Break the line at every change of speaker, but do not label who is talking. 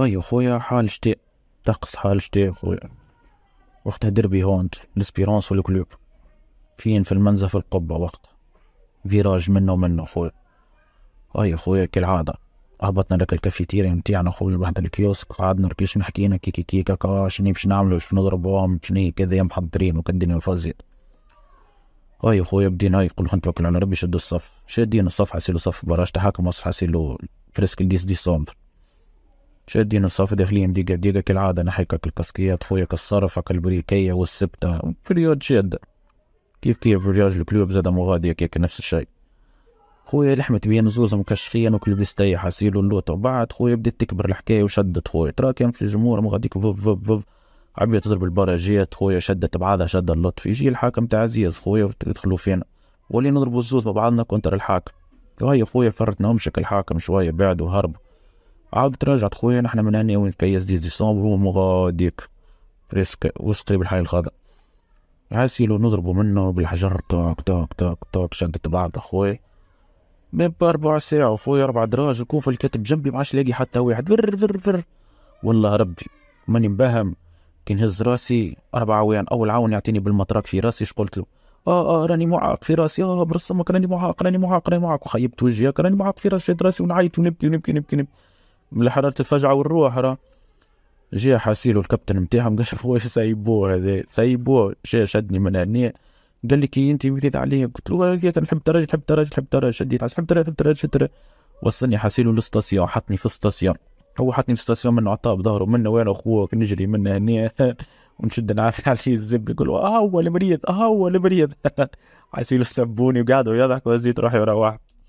هاي خويا حال شتاء طقس حال شتاء خويا وقتها دربي هونت لسبيرونس في الكلوب فين في المنزف في القبه وقت فيراج منه ومنه خويا هاي خويا كالعاده هبطنا لك الكافيتيريا نتاعنا خويا بعد الكيوسك قعدنا ركيش حكينا كي كي كي كاكا شنو باش نعملو باش نضربوهم شنو كذا محضرين الدنيا فازت هاي خويا بدينا يقول لك نتوكل على ربي شد الصف شادين الصف حسيلو صف براش تحاكم الصف حسيلو بريسك ديس ديسمبر شادين الصف داخلين دقيقة دقيقة كالعادة نحكك الكاسكيات فويك الصرفك البريكية والسبتة في شادة كيف كيف رياج الكلوب زاد مغادية كيك نفس الشيء خويا لحمة بين زوزة مكشخية وكل بيستي حسيل اللوطة وبعد خويا بدت تكبر الحكاية وشدت خويا ترا كان في الجمهور مغاديك فوف فوف فوف عبية تضرب البراجيات خويا شدت بعضها شد اللطف يجي الحاكم تاع عزيز خويا يدخلو فينا ولي نضربوا الزوز مع بعضنا كونتر الحاكم وهي خويا فرتنا شكل الحاكم شوية بعد وهربوا عاود تراجعت خويا نحنا من هنا وين كيس دي ديسمبر ومغاديك فريسك وسقي بالحي الخضر عاسيلو نضربو منه بالحجر توك توك توك توك شدت بعض خويا من باربع ساعة خويا أربع دراج الكوفة في جنبي معادش لاقي حتى واحد فر فر فر والله ربي ماني مبهم كي نهز راسي أربع عوان أول عون يعطيني بالمطراك في راسي اش قلت له اه اه راني معاق في راسي اه برسمك راني معاق راني معاق راني معاق وخيبت وجهي راني معاق في راسي شد راسي ونعيط ونبكي ونبكي ونبكي, ونبكي. من حراره الفجعه والروح راه جا حاسيلو الكابتن نتاعهم قال له واش سايبوه هذا سايبوه جا شدني من هنا قال لي كي انت وليت عليا قلت له انا نحب دراج نحب دراج نحب دراج شديت نحب دراج نحب دراج وصلني حاسيلو للستاسيون حطني في الستاسيون هو حطني في الستاسيون من عطاه بظهره من وين اخوك نجري من هنا ونشد نعرف شي الزب يقول اه هو المريض اه هو المريض حاسيلو سبوني وقعدوا يضحكوا زيت روحي وروحت